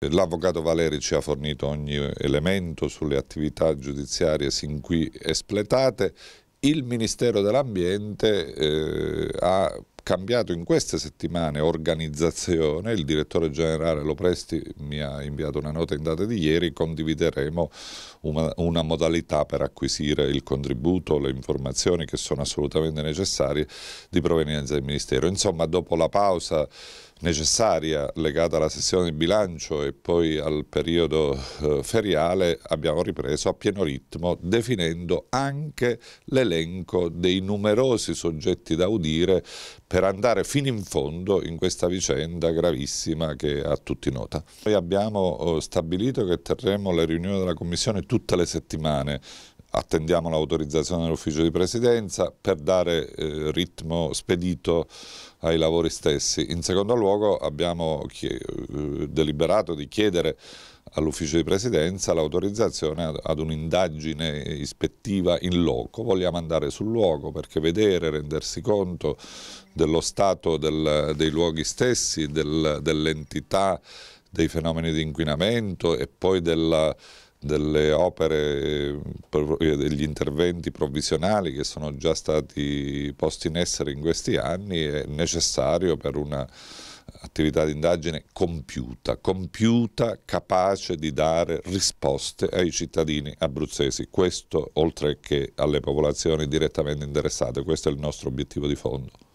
L'avvocato Valeri ci ha fornito ogni elemento sulle attività giudiziarie sin qui espletate. Il Ministero dell'Ambiente eh, ha cambiato in queste settimane organizzazione, il direttore generale Lopresti mi ha inviato una nota in data di ieri, condivideremo una, una, modalità per acquisire il contributo, le informazioni che sono assolutamente necessarie di provenienza del Ministero. Insomma, dopo la pausa necessaria legata alla sessione di bilancio e poi al periodo eh, feriale abbiamo ripreso a pieno ritmo definendo anche l'elenco dei numerosi soggetti da udire per andare fino in fondo in questa vicenda gravissima che a tutti nota. Noi abbiamo oh, stabilito che terremo le riunioni della Commissione tutte le settimane attendiamo l'autorizzazione dell'ufficio di presidenza per dare eh, ritmo spedito ai lavori stessi. In secondo luogo abbiamo eh, deliberato di chiedere all'ufficio di presidenza l'autorizzazione ad un'indagine ispettiva in loco, vogliamo andare sul luogo perché vedere, rendersi conto dello stato del, dei luoghi stessi, del, dell'entità dei fenomeni di inquinamento e poi della delle opere, eh, degli interventi provvisionali che sono già stati posti in essere in questi anni è necessario per una attività di indagine compiuta, compiuta, capace di dare risposte ai cittadini abruzzesi, questo oltre che alle popolazioni direttamente interessate, questo è il nostro obiettivo di fondo.